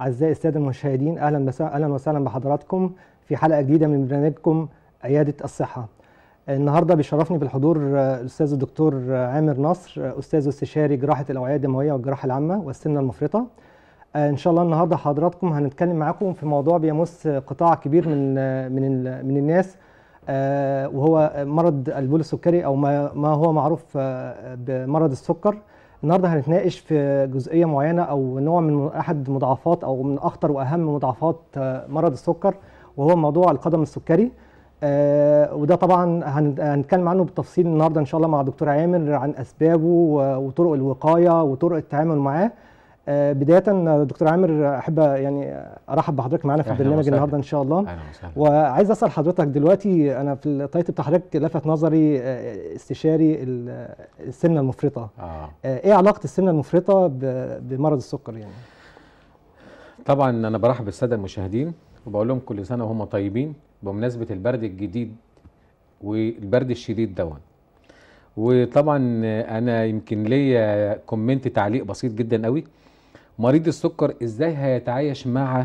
أعزائي السادة المشاهدين أهلا أهلا وسهلا بحضراتكم في حلقة جديدة من برنامجكم عيادة الصحة. النهارده بيشرفني بالحضور الأستاذ الدكتور عامر نصر أستاذ استشاري جراحة الأوعية الدموية والجراحة العامة والسمنة المفرطة. ان شاء الله النهارده حضراتكم هنتكلم معاكم في موضوع بيمس قطاع كبير من من من الناس آه، وهو مرض البول السكري او ما هو معروف آه، بمرض السكر النهارده هنتناقش في جزئيه معينه او نوع من احد مضاعفات او من اخطر واهم مضاعفات آه، مرض السكر وهو موضوع القدم السكري آه، وده طبعا هنتكلم عنه بالتفصيل النهارده ان شاء الله مع دكتور عامر عن اسبابه وطرق الوقايه وطرق التعامل معاه آه، بداية آه، دكتور عامر أحب يعني أرحب بحضرتك معانا في البرنامج النهاردة إن شاء الله وعايز أسأل حضرتك دلوقتي أنا في التايتل بتاع حضرتك لفت نظري آه، استشاري السمنة المفرطة آه. إيه علاقة السمنة المفرطة بمرض السكر يعني؟ طبعا أنا برحب بالسادة المشاهدين وبقول لهم كل سنة وهم طيبين بمناسبة البرد الجديد والبرد الشديد دون وطبعا انا يمكن ليا كومنت تعليق بسيط جدا قوي مريض السكر ازاي هيتعايش مع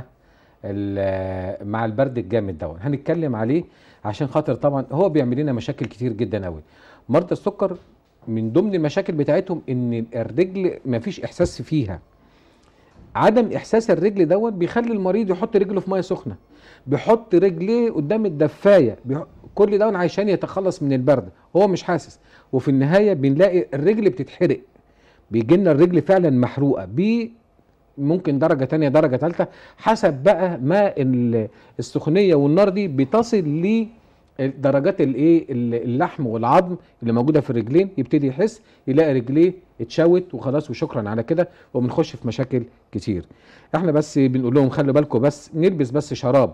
مع البرد الجامد دوت هنتكلم عليه عشان خاطر طبعا هو بيعمل لنا مشاكل كتير جدا قوي مرضى السكر من ضمن المشاكل بتاعتهم ان الرجل مفيش احساس فيها عدم احساس الرجل دوت بيخلي المريض يحط رجله في ميه سخنه بيحط رجليه قدام الدفايه كل ده عشان يتخلص من البرد هو مش حاسس وفي النهايه بنلاقي الرجل بتتحرق بيجي لنا الرجل فعلا محروقه ممكن درجه تانية درجه ثالثه حسب بقى ما السخنيه والنار دي بتصل ل درجات الايه اللحم والعظم اللي موجوده في الرجلين يبتدي يحس يلاقي رجليه اتشوت وخلاص وشكرا على كده وبنخش في مشاكل كتير احنا بس بنقول لهم خلوا بالكم بس نلبس بس شراب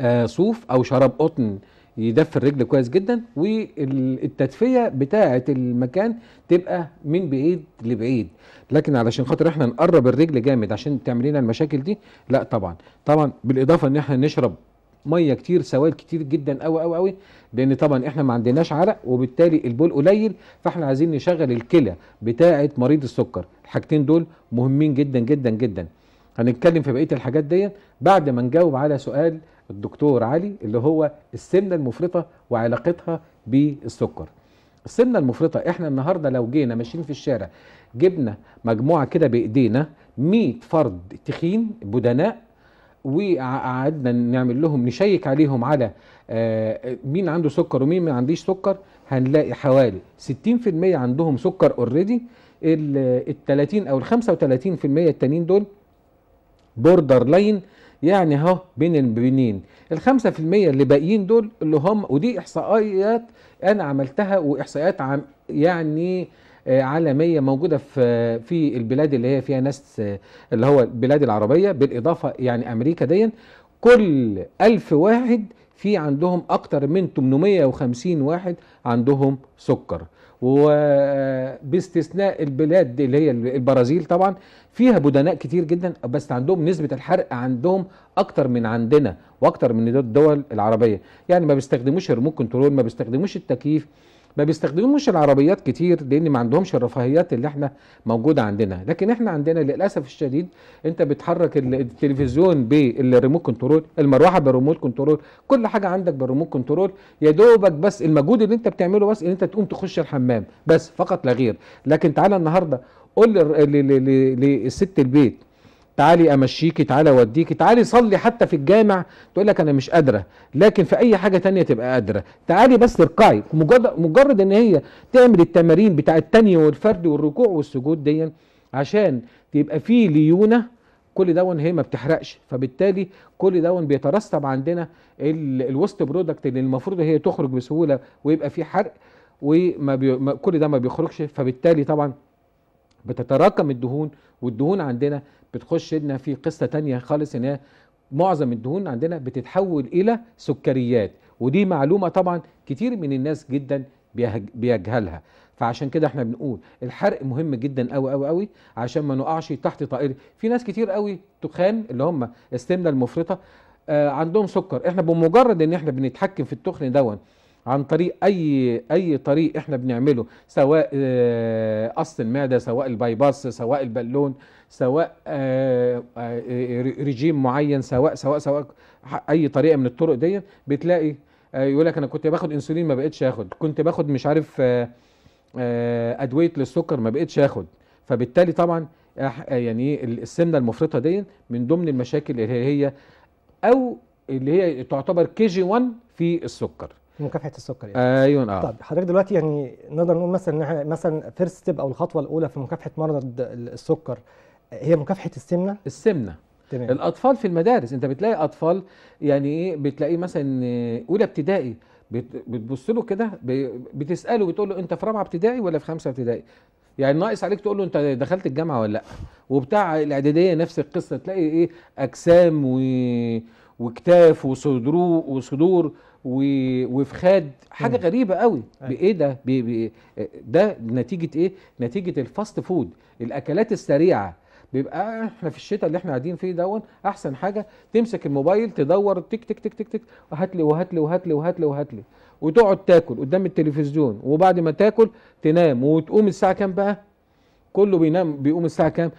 آه صوف او شراب قطن يدفي الرجل كويس جدا والتدفيه بتاعه المكان تبقى من بعيد لبعيد لكن علشان خاطر احنا نقرب الرجل جامد عشان تعمل لنا المشاكل دي لا طبعا طبعا بالاضافه ان احنا نشرب ميه كتير سوائل كتير جدا قوي قوي قوي لان طبعا احنا ما عندناش عرق وبالتالي البول قليل فاحنا عايزين نشغل الكلى بتاعه مريض السكر الحاجتين دول مهمين جدا جدا جدا هنتكلم في بقيه الحاجات ديت بعد ما نجاوب على سؤال الدكتور علي اللي هو السمنه المفرطه وعلاقتها بالسكر السمنه المفرطه احنا النهارده لو جينا ماشيين في الشارع جبنا مجموعه كده بايدينا 100 فرد تخين بدناء وقعدنا نعمل لهم نشيك عليهم على آه، مين عنده سكر ومين ما عنديش سكر هنلاقي حوالي 60% عندهم سكر اوريدي ال 30 او ال 35% التانيين دول بوردر لاين يعني اهو بين البنين ال 5% اللي باقيين دول اللي هم ودي احصائيات انا عملتها واحصائيات عم يعني آه، عالمية موجودة في في البلاد اللي هي فيها ناس آه، اللي هو البلاد العربية بالإضافة يعني أمريكا دي كل ألف واحد في عندهم أكتر من 850 واحد عندهم سكر وباستثناء البلاد دي اللي هي البرازيل طبعا فيها بدناء كتير جدا بس عندهم نسبه الحرق عندهم اكتر من عندنا واكتر من الدول العربيه يعني ما بيستخدموش ريموت كنترول ما بيستخدموش التكييف ما بيستخدموش العربيات كتير لان ما عندهمش الرفاهيات اللي احنا موجوده عندنا لكن احنا عندنا للاسف الشديد انت بتحرك التلفزيون بالريموت كنترول المروحه بالريموت كنترول كل حاجه عندك بالريموت كنترول يا دوبك بس المجهود اللي انت بتعمله بس ان انت تقوم تخش الحمام بس فقط لا غير لكن تعالى النهارده قول للست البيت تعالي امشيكي تعالي اوديكي تعالي صلي حتى في الجامع تقول لك انا مش قادره لكن في اي حاجه تانية تبقى قادره تعالي بس اركعي مجرد مجرد ان هي تعمل التمارين بتاع التانية والفرد والركوع والسجود دي عشان تبقى فيه ليونه كل دون هي ما بتحرقش فبالتالي كل دون بيترسب عندنا الوست برودكت اللي المفروض هي تخرج بسهوله ويبقى فيه حرق وما بي... كل ده ما بيخرجش فبالتالي طبعا بتتراكم الدهون والدهون عندنا بتخش لنا في قصه تانية خالص ان هي معظم الدهون عندنا بتتحول الى سكريات ودي معلومه طبعا كتير من الناس جدا بيجهلها فعشان كده احنا بنقول الحرق مهم جدا قوي قوي قوي عشان ما نقعش تحت طائره في ناس كتير قوي تخان اللي هم السمنه المفرطه آه عندهم سكر احنا بمجرد ان احنا بنتحكم في التخن دون عن طريق اي اي طريق احنا بنعمله سواء آه، قص آه المعده سواء البايباس سواء البالون سواء آه، آه، آه، ريجيم معين سواء سواء سواء اي طريقه من الطرق دي بتلاقي يقول لك انا كنت باخد انسولين ما بقتش اخد كنت باخد مش عارف ادويه للسكر ما بقتش اخد فبالتالي طبعا يعني إيه، السمنه المفرطه دي من ضمن المشاكل اللي هي او اللي هي تعتبر كي جي 1 في السكر مكافحه السكر يعني. ايوه اه طب حضرتك دلوقتي يعني نقدر نقول مثلا مثلا فيرست ستيب او الخطوه الاولى في مكافحه مرض السكر هي مكافحه السمنه السمنه تمام. الاطفال في المدارس انت بتلاقي اطفال يعني ايه بتلاقيه مثلا اولى ابتدائي بتبص له كده بتساله بتقول له انت في رابعه ابتدائي ولا في خمسه ابتدائي يعني ناقص عليك تقول له انت دخلت الجامعه ولا لا وبتاع الاعداديه نفس القصه تلاقي ايه اجسام و... وكتاف وصدرو وصدور و... وفخاد حاجه غريبه قوي أيوة. بايه ده ده نتيجه ايه نتيجه الفاست فود الاكلات السريعه بيبقى احنا في الشتاء اللي احنا قاعدين فيه دون احسن حاجه تمسك الموبايل تدور تك تك تك تك تك وهات لي وهات لي وهات لي وهات لي وهات لي وتقعد تاكل قدام التلفزيون وبعد ما تاكل تنام وتقوم الساعه كام بقى؟ كله بينام بيقوم الساعه كام؟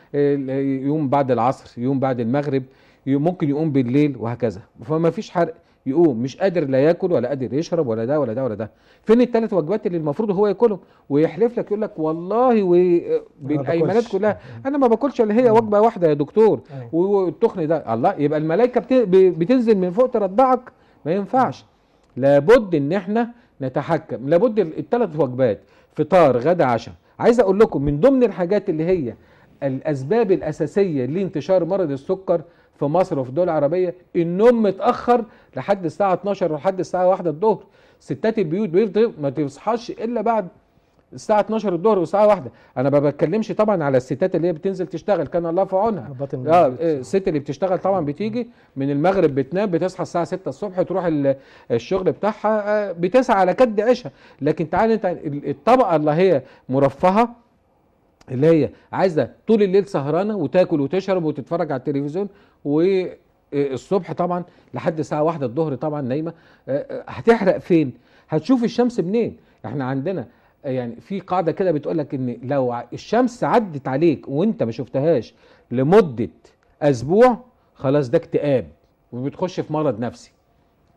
يوم بعد العصر، يوم بعد المغرب، ممكن يقوم بالليل وهكذا فما فيش حرق يقوم مش قادر لا ياكل ولا قادر يشرب ولا ده ولا ده ولا ده فين الثلاث وجبات اللي المفروض هو ياكلهم ويحلف لك يقول لك والله بالايمانات كلها انا ما باكلش الا هي وجبه واحده يا دكتور أيوة. والتخن ده الله يبقى الملائكه بتنزل من فوق ترضعك ما ينفعش لابد ان احنا نتحكم لابد الثلاث وجبات فطار غدا عشاء عايز اقول لكم من ضمن الحاجات اللي هي الاسباب الاساسيه لانتشار مرض السكر في مصر وفي الدول العربيه النوم متاخر لحد الساعه 12 ولحد الساعه 1 الظهر ستات البيوت بيفضل ما تصحاش الا بعد الساعه 12 الظهر والساعه 1 انا ما بتكلمش طبعا على الستات اللي هي بتنزل تشتغل كان الله في عونها آه،, اه الست اللي بتشتغل طبعا بتيجي من المغرب بتنام بتصحى الساعه 6 الصبح تروح الشغل بتاعها آه، بتسعى على كد عيشها لكن تعال انت الطبقه اللي هي مرفهه اللي هي عايزه طول الليل سهرانه وتاكل وتشرب وتتفرج على التلفزيون والصبح طبعا لحد الساعه واحدة الظهر طبعا نايمه آه، آه، هتحرق فين هتشوف الشمس منين احنا عندنا آه، يعني في قاعده كده بتقول لك ان لو الشمس عدت عليك وانت ما شفتهاش لمده اسبوع خلاص ده اكتئاب وبتخش في مرض نفسي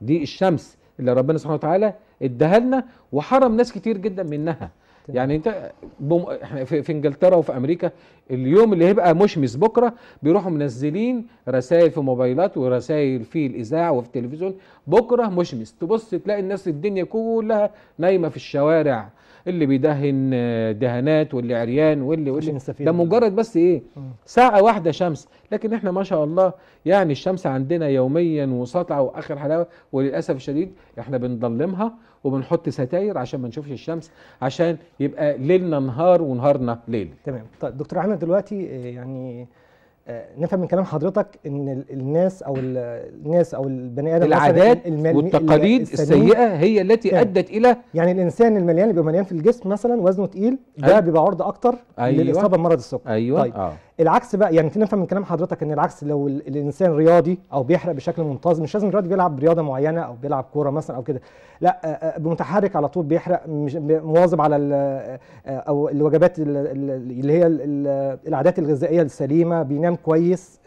دي الشمس اللي ربنا سبحانه وتعالى اداها لنا وحرم ناس كتير جدا منها يعني انت بم... في انجلترا وفي امريكا اليوم اللي هيبقى مشمس بكره بيروحوا منزلين رسائل في موبايلات ورسائل في الاذاعه وفي التلفزيون بكره مشمس تبص تلاقي الناس الدنيا كلها نايمه في الشوارع اللي بيدهن آه، دهانات واللي عريان واللي واللي ده مجرد بس ايه ساعه واحده شمس لكن احنا ما شاء الله يعني الشمس عندنا يوميا وسطعه واخر حلاوه وللاسف الشديد احنا بنضلمها وبنحط ستاير عشان ما نشوفش الشمس عشان يبقى ليلنا نهار ونهارنا ليل تمام طيب دكتور احمد دلوقتي آه، يعني آه، نفهم من كلام حضرتك ان الناس او الناس او البني ادم العادات والتقاليد السيئه هي التي يعني ادت الى يعني الانسان المليان اللي بيبقى مليان في الجسم مثلا وزنه تقيل ده أيوة بيبقى عرضه اكتر أيوة للاصابه بمرض السكر أيوة طيب آه العكس بقى يعني نفهم من كلام حضرتك ان العكس لو الانسان رياضي او بيحرق بشكل منتظم مش لازم رياضي بيلعب رياضه معينه او بيلعب كوره مثلا او كده لا متحرك على طول بيحرق مش مواظب على او الوجبات اللي هي العادات الغذائيه السليمه بينام كويس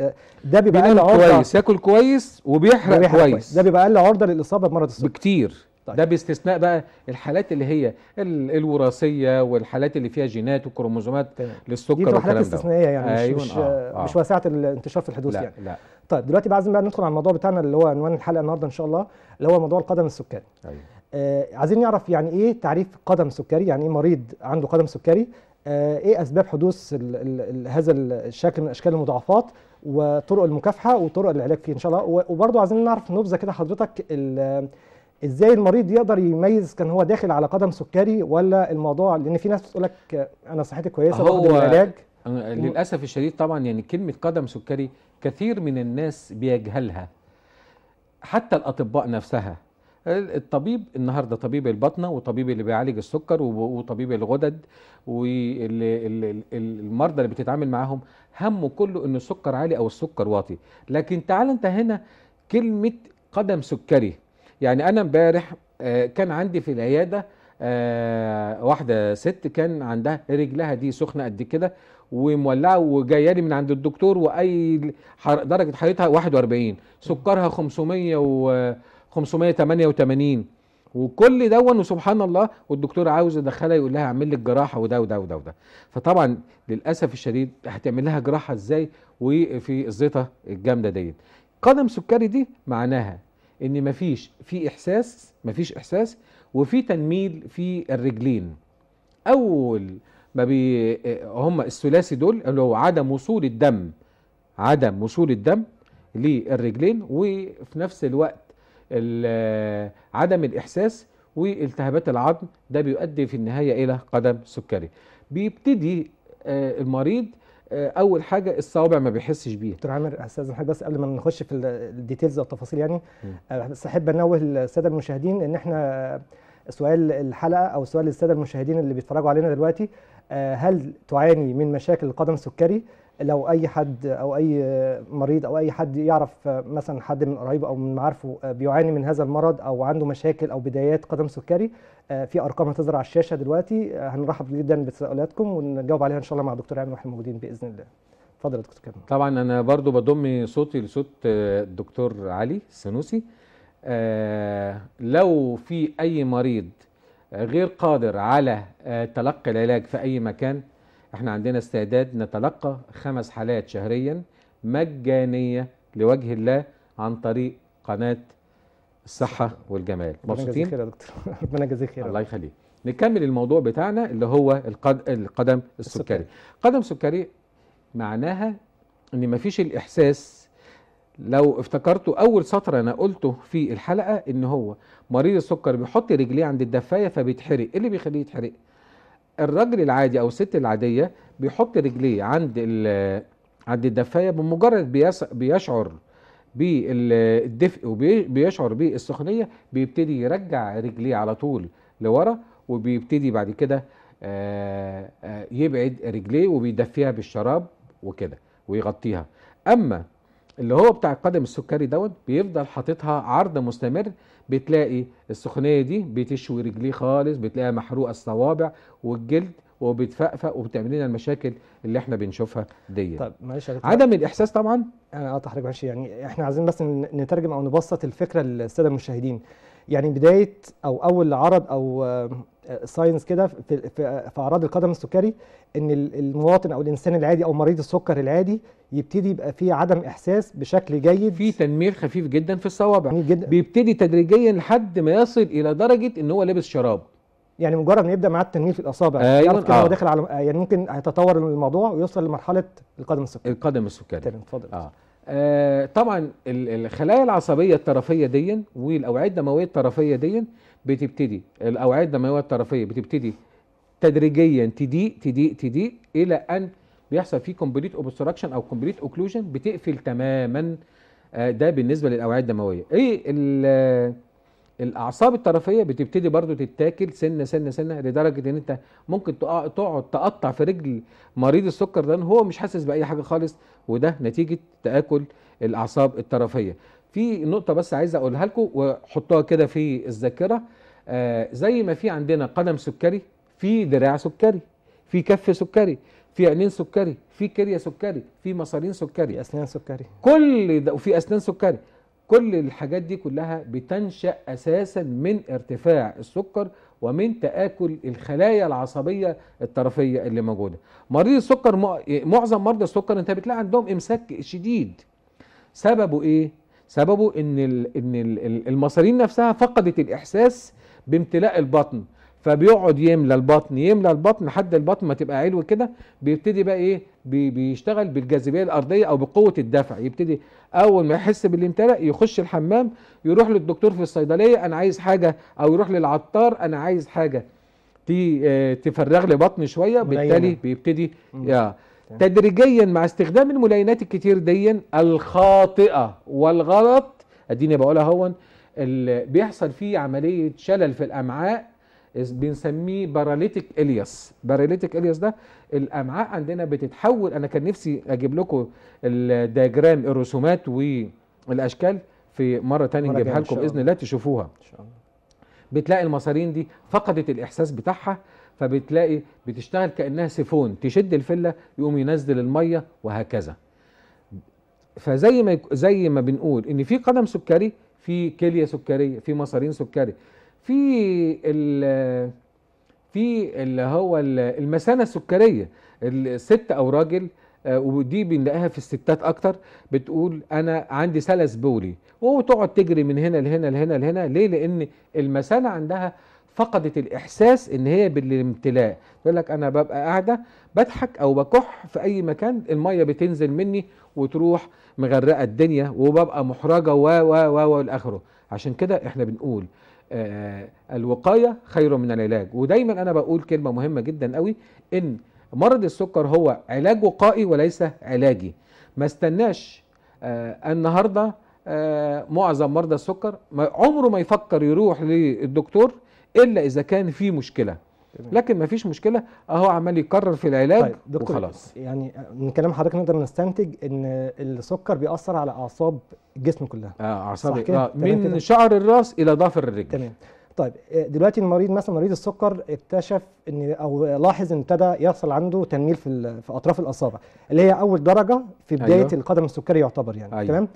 ده بيبقى اقل عرضه كويس ياكل كويس وبيحرق, وبيحرق كويس. كويس ده بيبقى اقل عرضه للاصابه بمرض السكر بكتير طيب. ده باستثناء بقى الحالات اللي هي الوراثيه والحالات اللي فيها جينات وكروموزومات طيب. للسكر دي حالات استثنائيه يعني أيوة. مش مش, آه،, آه. مش واسعه الانتشار في الحدوث لا. يعني لا. طيب دلوقتي بقى عايزين بقى ندخل على الموضوع بتاعنا اللي هو عنوان الحلقه النهارده ان شاء الله اللي هو موضوع القدم السكري أيوة. آه عايزين نعرف يعني ايه تعريف قدم سكري يعني ايه مريض عنده قدم سكري آه ايه اسباب حدوث الـ الـ هذا الشكل من اشكال المضاعفات وطرق المكافحه وطرق العلاج فيه ان شاء الله وبرضه عايزين نعرف نبذه كده حضرتك ازاي المريض يقدر يميز كان هو داخل على قدم سكري ولا الموضوع لان في ناس بتقول لك انا صحتي كويسه باخد العلاج للاسف الشديد طبعا يعني كلمه قدم سكري كثير من الناس بيجهلها حتى الاطباء نفسها الطبيب النهارده طبيب البطنه وطبيب اللي بيعالج السكر وطبيب الغدد والمرضى اللي بتتعامل معاهم همه كله ان السكر عالي او السكر واطي لكن تعال انت هنا كلمه قدم سكري يعني انا امبارح آه، كان عندي في العياده آه، واحده ست كان عندها رجلها دي سخنه قد كده ومولعه وجايه لي من عند الدكتور واي درجه حرارتها 41 سكرها 500 و 588 وكل دون وسبحان الله والدكتور عاوز يدخلها يقول لها اعمل لك جراحه وده وده وده وده فطبعا للاسف الشديد هتعمل لها جراحه ازاي وفي الزيطه الجامده ديت قدم سكري دي معناها ان مفيش في احساس مفيش احساس وفي تنميل في الرجلين اول ما بي هم الثلاثي دول اللي هو عدم وصول الدم عدم وصول الدم للرجلين وفي نفس الوقت عدم الاحساس والتهابات العظم ده بيؤدي في النهايه الى قدم سكري بيبتدي آه، المريض آه، اول حاجه الصوابع ما بيحسش بيها دكتور عامر استاذ حضرتك بس قبل ما نخش في الديتيلز او التفاصيل يعني بس آه، احب انوه الساده المشاهدين ان احنا آه، سؤال الحلقه او سؤال للساده المشاهدين اللي بيتفرجوا علينا دلوقتي هل تعاني من مشاكل القدم السكري لو اي حد او اي مريض او اي حد يعرف مثلا حد من قرايبه او من معارفه بيعاني من هذا المرض او عنده مشاكل او بدايات قدم سكري آه، في ارقام هتظهر على الشاشه دلوقتي آه، هنرحب جدا بتساؤلاتكم ونجاوب عليها ان شاء الله مع دكتور عامر واحنا موجودين باذن الله اتفضل يا دكتور كامل طبعا انا برضو بضم صوتي لصوت آه، الدكتور علي السنوسي آه لو في اي مريض غير قادر على تلقي العلاج في اي مكان احنا عندنا استعداد نتلقى خمس حالات شهريا مجانيه لوجه الله عن طريق قناه الصحه والجمال مبسوطين خير يا دكتور ربنا يجازيك خير الله يخليك نكمل الموضوع بتاعنا اللي هو القد... القدم السكري. السكري قدم سكري معناها ان مفيش الاحساس لو افتكرتوا اول سطر انا قلته في الحلقه ان هو مريض السكر بيحط رجليه عند الدفايه فبيتحرق ايه اللي بيخليه يتحرق الراجل العادي او الست العاديه بيحط رجليه عند عند الدفايه بمجرد بيس... بيشعر بالدفء وبيشعر بالسخونيه بيبتدي يرجع رجليه على طول لورا وبيبتدي بعد كده آه، آه، يبعد رجليه وبيدفيها بالشراب وكده ويغطيها اما اللي هو بتاع القدم السكري دوت بيفضل حاططها عرض مستمر بتلاقي السخونيه دي بتشوي رجليه خالص بتلاقيها محروقه الصوابع والجلد وبتفقفق وبتعمل لنا المشاكل اللي احنا بنشوفها ديت طب معلش عدم الاحساس طبعا اه, آه، طيب، حضرتك معلش يعني احنا عايزين بس نترجم او نبسط الفكره للساده المشاهدين يعني بدايه او اول عرض او ساينس آه، كده في, في, في اعراض القدم السكري ان المواطن او الانسان العادي او مريض السكر العادي يبتدي يبقى فيه عدم احساس بشكل جيد في تنمير خفيف جدا في الصوابع جدا. بيبتدي تدريجيا لحد ما يصل الى درجه ان هو لابس شراب يعني مجرد ما يبدا معاه التنميل في الاصابع أيوة يعرف كده هو آه. داخل على يعني ممكن هيتطور الموضوع ويوصل لمرحله القدم السكري القدم السكري تمام اتفضل آه. آه طبعا الخلايا العصبيه الطرفيه دي والاوعيه الدمويه الطرفيه دي بتبتدي الاوعيه الدمويه الطرفيه بتبتدي تدريجيا تضيق تضيق تضيق الى ان بيحصل فيه كومبليت اوبستراكشن او كومبليت اوكلوجن بتقفل تماما آه ده بالنسبه للاوعيه الدمويه ايه الاعصاب الطرفيه بتبتدي برضو تتاكل سنه سنه سنه لدرجه ان انت ممكن تقعد تقطع في رجل مريض السكر ده هو مش حاسس باي حاجه خالص وده نتيجه تاكل الاعصاب الطرفيه في نقطه بس عايز اقولها لكم وحطوها كده في الذاكره آه زي ما في عندنا قدم سكري في دراع سكري في كف سكري في عينين سكري في كليه سكري في مصارين سكري في اسنان سكري كل ده وفي اسنان سكري كل الحاجات دي كلها بتنشأ أساسا من ارتفاع السكر ومن تآكل الخلايا العصبية الطرفية اللي موجودة مريض السكر معظم مرضى السكر انت بتلاقي عندهم إمساك شديد سببه إيه؟ سببه إن, إن المصارين نفسها فقدت الإحساس بامتلاء البطن فبيقعد يملى البطن يملى البطن لحد البطن ما تبقى علو كده بيبتدي بقى ايه بيشتغل بالجاذبيه الارضيه او بقوه الدفع يبتدي اول ما يحس بالامتلاء يخش الحمام يروح للدكتور في الصيدليه انا عايز حاجه او يروح للعطار انا عايز حاجه آه، تفرغ لي بطني شويه بالتالي بيبتدي يا تدريجيا مع استخدام الملاينات الكتير دي الخاطئه والغلط اديني بقولها هون بيحصل فيه عمليه شلل في الامعاء بنسميه باراليتيك الياس باراليتيك الياس ده الامعاء عندنا بتتحول انا كان نفسي اجيب لكم الدياجرام الرسومات والاشكال في مره ثانيه نجيبها لكم باذن الله تشوفوها ان شاء الله بتلاقي المصارين دي فقدت الاحساس بتاعها فبتلاقي بتشتغل كانها سيفون تشد الفله يقوم ينزل الميه وهكذا فزي ما زي ما بنقول ان في قدم سكري في كليه سكريه في مصارين سكري في ال في اللي هو المثانه السكريه الست او راجل آه، ودي بنلاقيها في الستات اكتر بتقول انا عندي سلس بولي وتقعد تجري من هنا لهنا لهنا لهنا ليه لان المثانه عندها فقدت الاحساس ان هي بالامتلاء يقول لك انا ببقى قاعده بضحك او بكح في اي مكان الميه بتنزل مني وتروح مغرقه الدنيا وببقى محرجه و و و والاخره عشان كده احنا بنقول آه، الوقايه خير من العلاج ودايما انا بقول كلمه مهمه جدا قوي ان مرض السكر هو علاج وقائي وليس علاجي ما استناش آه، النهارده آه، معظم مرضى السكر عمره ما يفكر يروح للدكتور الا اذا كان في مشكله لكن مفيش مشكله اهو عمال يكرر في العلاج طيب دكتور وخلاص يعني من كلام حضرتك نقدر نستنتج ان السكر بيأثر على اعصاب الجسم كلها اه اعصاب آه من كده؟ شعر الراس الى ظهر الرجل تمام طيب آه، دلوقتي المريض مثلا مريض السكر اكتشف ان او لاحظ ان ابتدى يحصل عنده تنميل في في اطراف الاصابع اللي هي اول درجه في بدايه أيوه. القدم السكري يعتبر يعني أيوه. تمام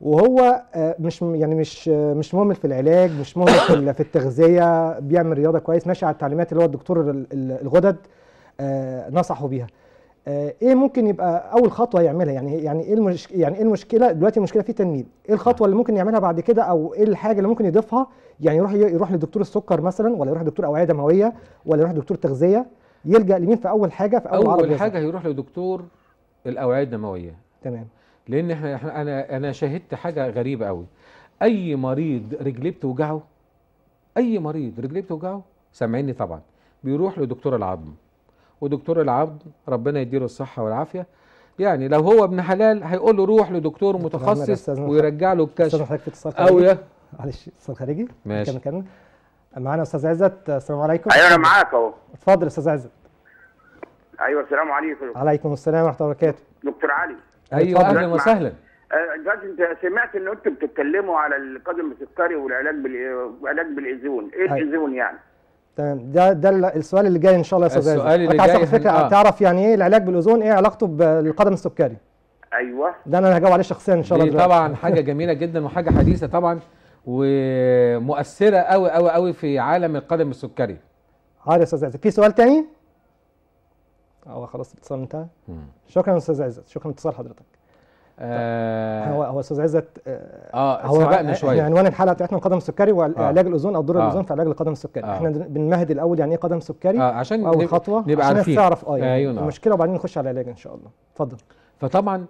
وهو آه، مش يعني مش آه، مش مهمل في العلاج مش مهمل في التغذيه بيعمل رياضه كويس ماشي على التعليمات اللي هو الدكتور الغدد آه، نصحه بيها ايه ممكن يبقى اول خطوه يعملها يعني يعني ايه المشك... يعني ايه المشكله دلوقتي المشكله في تنميل ايه الخطوه اللي ممكن يعملها بعد كده او ايه الحاجه اللي ممكن يضيفها يعني يروح يروح لدكتور السكر مثلا ولا يروح لدكتور اوعيه دمويه ولا يروح لدكتور تغذيه يلجا لمين في اول حاجه في اول, أول حاجه هيروح لدكتور الاوعيه الدمويه تمام لان احنا انا انا شاهدت حاجه غريبه قوي اي مريض رجليه بتوجعه اي مريض رجليه بتوجعه سامعيني طبعا بيروح لدكتور العظم ودكتور العظم ربنا يديله الصحه والعافيه يعني لو هو ابن حلال هيقول له روح لدكتور متخصص ويرجع له الكشف او يا معلش اتصال خارجي ماشي كمل معانا استاذ عزت السلام عليكم ايوه انا معاك اهو اتفضل استاذ عزت ايوه السلام عليكم عليكم السلام ورحمه الله وبركاته دكتور علي ايوه اهلا وسهلا دلوقتي آه، انت سمعت ان انتم بتتكلموا على القدم السكري والعلاج بالعلاج بالايزون ايه أيوة. الايزون يعني تمام ده ده السؤال اللي جاي ان شاء الله يا استاذ السؤال اللي جاي فكره آه. تعرف يعني ايه العلاج بالاوزون ايه علاقته بالقدم السكري ايوه ده انا هجاوب عليه شخصيا ان شاء الله دي طبعا حاجه جميله جدا وحاجه حديثه طبعا ومؤثره قوي قوي قوي في عالم القدم السكري عادي يا استاذ في سؤال تاني هو خلاص الاتصال انتهى شكرا استاذ عزت شكرا لاتصال حضرتك آه هو هو استاذ عزت اه, آه، هو سبقنا شويه عنوان الحلقه بتاعتنا قدم سكري وعلاج آه الاوزون او دور آه الاوزون في علاج القدم السكري آه احنا بنمهد الاول يعني ايه قدم سكري آه عشان اول خطوه نبقى عشان عارفين تعرف اه يعني آه المشكله وبعدين نخش على العلاج ان شاء الله اتفضل فطبعا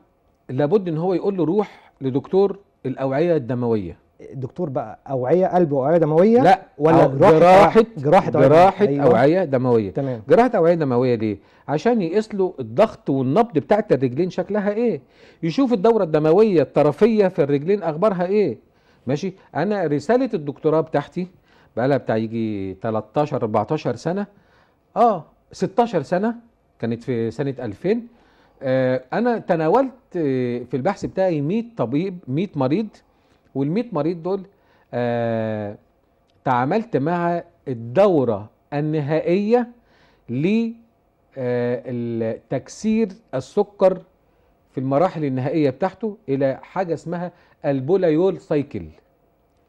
لابد ان هو يقول له روح لدكتور الاوعيه الدمويه دكتور بقى اوعيه قلب واوعيه دمويه لا ولا جراحه جراحه جراحه أوعية, أيوه. اوعيه دمويه تمام جراحه اوعيه دمويه ليه عشان يقيس له الضغط والنبض بتاعت الرجلين شكلها ايه يشوف الدوره الدمويه الطرفيه في الرجلين اخبارها ايه ماشي انا رساله الدكتوراه بتاعتي بقى لها بتاع يجي 13 14 سنه اه 16 سنه كانت في سنه 2000 آه انا تناولت في البحث بتاعي 100 طبيب 100 مريض وال100 مريض دول آه تعاملت مع الدورة النهائية آه، لتكسير السكر في المراحل النهائية بتاعته إلى حاجة اسمها البولايول سايكل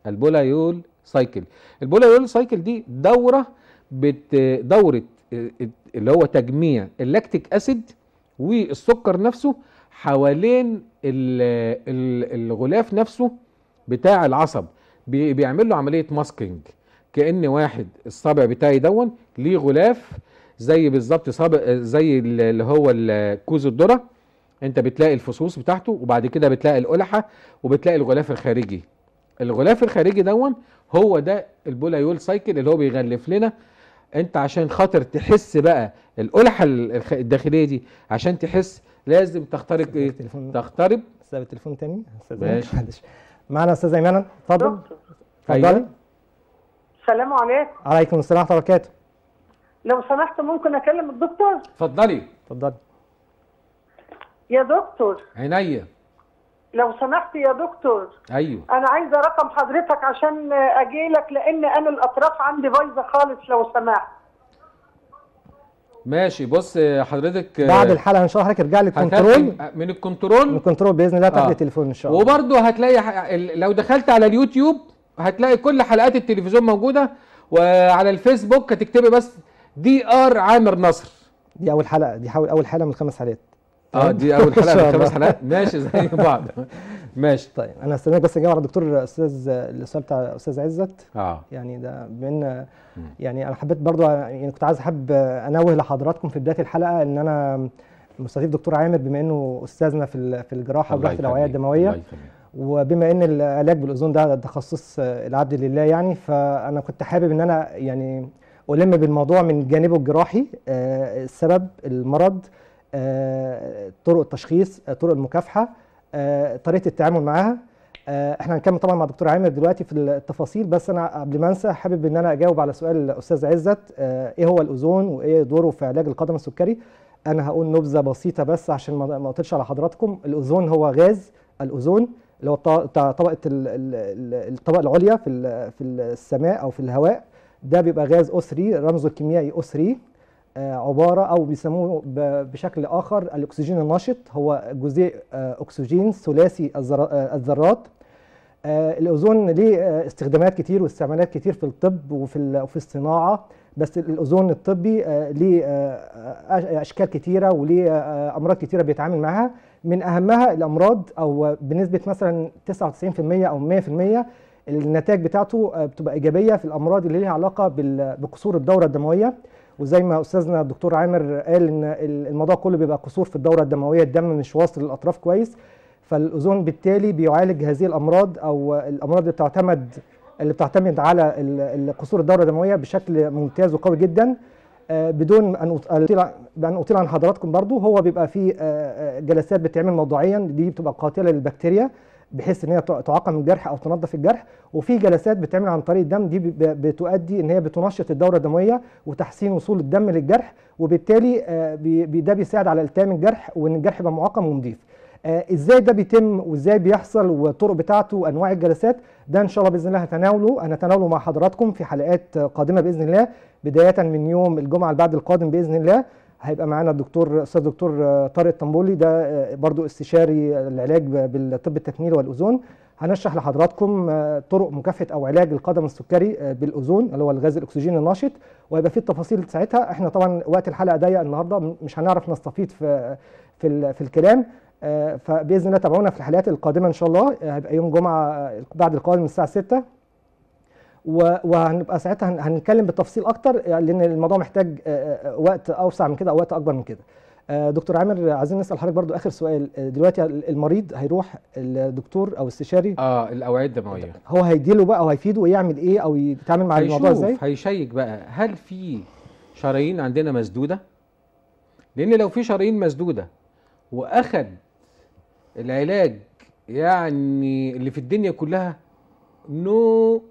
البولايول سايكل البولايول سايكل دي دورة بت دورة آه، اللي هو تجميع اللاكتيك أسيد والسكر نفسه حوالين الغلاف نفسه بتاع العصب بيعمل له عمليه ماسكينج كان واحد الصابع بتاعي دون ليه غلاف زي بالظبط صابع زي اللي هو كوز الذره انت بتلاقي الفصوص بتاعته وبعد كده بتلاقي القلحه وبتلاقي الغلاف الخارجي الغلاف الخارجي دون هو ده البولايول سايكل اللي هو بيغلف لنا انت عشان خاطر تحس بقى القلحه الداخليه دي عشان تحس لازم تخترق ايه تخترب ساب التليفون تاني ماشي معانا استاذه ايمن اتفضل اتفضلي أيوه. السلام عليكم وعليكم السلام ورحمه الله وبركاته لو سمحت ممكن اكلم الدكتور اتفضلي اتفضلي يا دكتور عينيا لو سمحت يا دكتور ايوه انا عايزه رقم حضرتك عشان اجي لك لان انا الاطراف عندي بايظه خالص لو سمحت ماشي بص حضرتك بعد الحلقه ان شاء الله حضرتك ارجع لي الكنترول من الكنترول من الكنترول باذن الله تحت آه. التليفون ان شاء الله وبرده هتلاقي لو دخلت على اليوتيوب هتلاقي كل حلقات التلفزيون موجوده وعلى الفيسبوك هتكتبي بس دي ار عامر نصر دي اول حلقه دي حاول اول حلقه من الخمس حلقات اه دي اول حلقه من خمس حلقات ماشي زي بعض ماشي طيب انا هستناك بس اجاوب على الدكتور الاستاذ السؤال بتاع الاستاذ عزت اه يعني ده بان يعني انا حبيت برضو يعني كنت عايز احب انوه لحضراتكم في بدايه الحلقه ان انا مستضيف دكتور عامر بما انه استاذنا في في الجراحه وجراحه الاوعيه الدمويه وبما ان العلاج بالاذون ده تخصص العبد لله يعني فانا كنت حابب ان انا يعني الم بالموضوع من جانبه الجراحي السبب آه، المرض آه، طرق التشخيص آه، طرق المكافحه آه، طريقه التعامل معاها احنا هنكمل طبعا مع الدكتور عامر دلوقتي في التفاصيل بس انا قبل ما انسى حابب ان انا اجاوب على سؤال الاستاذ عزت ايه هو الاوزون وايه دوره في علاج القدم السكري انا هقول نبذه بسيطه بس عشان ما اقطعش على حضراتكم الاوزون هو غاز الاوزون اللي هو طبقه الطبقه العليا في في السماء او في الهواء ده بيبقى غاز اسري 3 رمزه الكيميائي اسري 3 آه، عباره او بيسموه بشكل اخر الاكسجين النشط هو جزيء آه، اكسجين ثلاثي آه، الذرات الاوزون ليه استخدامات كتير واستعمالات كتير في الطب وفي وفي الصناعه بس الاوزون الطبي ليه اشكال كتيره وليه امراض كتيره بيتعامل معاها من اهمها الامراض او بنسبه مثلا 99% او 100% النتائج بتاعته بتبقى ايجابيه في الامراض اللي ليها علاقه بقصور الدوره الدمويه وزي ما استاذنا الدكتور عامر قال ان الموضوع كله بيبقى قصور في الدوره الدمويه الدم مش واصل للاطراف كويس فالاوزون بالتالي بيعالج هذه الامراض او الامراض اللي بتعتمد اللي بتعتمد على قصور الدوره الدمويه بشكل ممتاز وقوي جدا آه، بدون ان اطيل بان اطيل عن حضراتكم برضو هو بيبقى فيه آه، آه، جلسات بتعمل موضوعيا دي بتبقى قاتله للبكتيريا بحيث ان هي تعقم الجرح او تنظف الجرح وفي جلسات بتعمل عن طريق الدم دي بتؤدي ان هي بتنشط الدوره الدمويه وتحسين وصول الدم للجرح وبالتالي آه، ده بيساعد على التام الجرح وان الجرح يبقى معقم ونضيف آه، ازاي ده بيتم وازاي بيحصل والطرق بتاعته وانواع الجلسات ده ان شاء الله باذن الله هتناوله هنتناوله مع حضراتكم في حلقات قادمه باذن الله بدايه من يوم الجمعه اللي بعد القادم باذن الله هيبقى معانا الدكتور استاذ الدكتور آه، طارق الطنبولي ده آه، برضو استشاري العلاج بالطب التكميلي والاوزون هنشرح لحضراتكم آه، طرق مكافحه او علاج القدم السكري بالاوزون اللي هو الغاز الاكسجين الناشط وهيبقى في التفاصيل ساعتها احنا طبعا وقت الحلقه ضيق النهارده مش هنعرف نستفيض في في, في الكلام فباذن الله تابعونا في الحلقات القادمه ان شاء الله هيبقى يوم جمعه بعد القادم الساعه 6 وهنبقى ساعتها هنتكلم بالتفصيل اكتر لان الموضوع محتاج وقت اوسع من كده او وقت اكبر من كده دكتور عامر عايزين نسال حضرتك برضو اخر سؤال دلوقتي المريض هيروح الدكتور او استشاري اه الاوعيه الدمويه هو هيديله بقى وهيفيده ويعمل ايه او يتعامل مع الموضوع ازاي هيشيك بقى هل في شرايين عندنا مسدوده لان لو في شرايين مسدوده واخد العلاج يعني اللي في الدنيا كلها نو no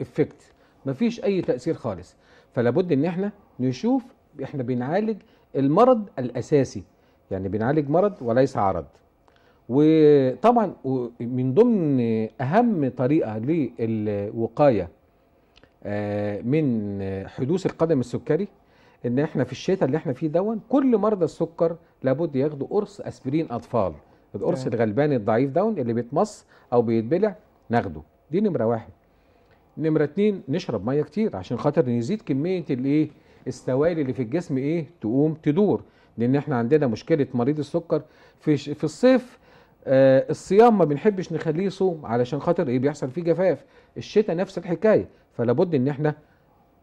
افكت مفيش اي تاثير خالص فلا بد ان احنا نشوف احنا بنعالج المرض الاساسي يعني بنعالج مرض وليس عرض وطبعا من ضمن اهم طريقه للوقايه آه، من حدوث القدم السكري ان احنا في الشتاء اللي احنا فيه دون كل مرضى السكر لابد ياخدوا قرص اسبرين اطفال القرص الغلبان الضعيف دون اللي بيتمص او بيتبلع ناخده دي نمره واحد نمرة اتنين نشرب مية كتير عشان خاطر نزيد كمية الايه السوائل اللي في الجسم ايه تقوم تدور لان احنا عندنا مشكلة مريض السكر في في الصيف آه الصيام ما بنحبش نخليه صوم علشان خاطر ايه بيحصل فيه جفاف الشتاء نفس الحكاية فلابد ان احنا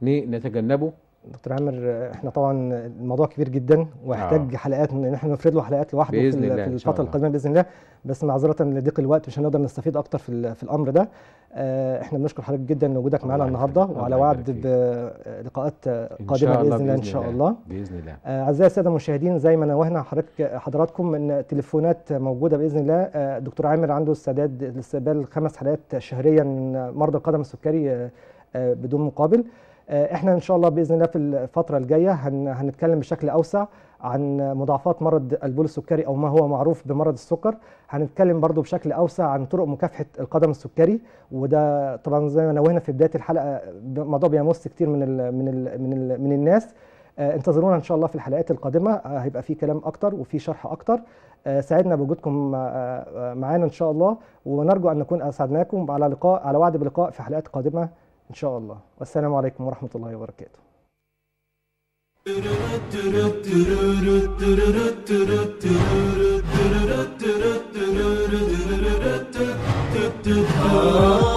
نتجنبه دكتور عامر احنا طبعا الموضوع كبير جدا ويحتاج آه. حلقات ان احنا نفرد له حلقات لوحده في, في الفتره القادمه باذن الله بس معذره لضيق الوقت مش هنقدر نستفيد اكتر في, في الامر ده اه احنا بنشكر حضرتك جدا لوجودك معانا النهارده وعلى وعد بلقاءات قادمه باذن الله ان شاء الله باذن الله آه، اعزائي الساده المشاهدين زي ما نوهنا حضرتك حضراتكم ان التليفونات موجوده باذن الله آه، دكتور عامر عنده استعداد لاستقبال خمس حلقات شهريا من مرضى القدم السكري آه، بدون مقابل آه، احنا ان شاء الله باذن الله في الفتره الجايه هنتكلم بشكل اوسع عن مضاعفات مرض البول السكري او ما هو معروف بمرض السكر هنتكلم برضو بشكل اوسع عن طرق مكافحه القدم السكري وده طبعا زي ما نوهنا في بدايه الحلقه موضوع بيمس كتير من الـ من الـ من, الـ من الناس آه، انتظرونا ان شاء الله في الحلقات القادمه آه، هيبقى في كلام اكتر وفي شرح اكتر سعدنا بوجودكم معانا ان شاء الله ونرجو ان نكون اسعدناكم على لقاء على وعد بلقاء في حلقات قادمه إن شاء الله والسلام عليكم ورحمة الله وبركاته Oh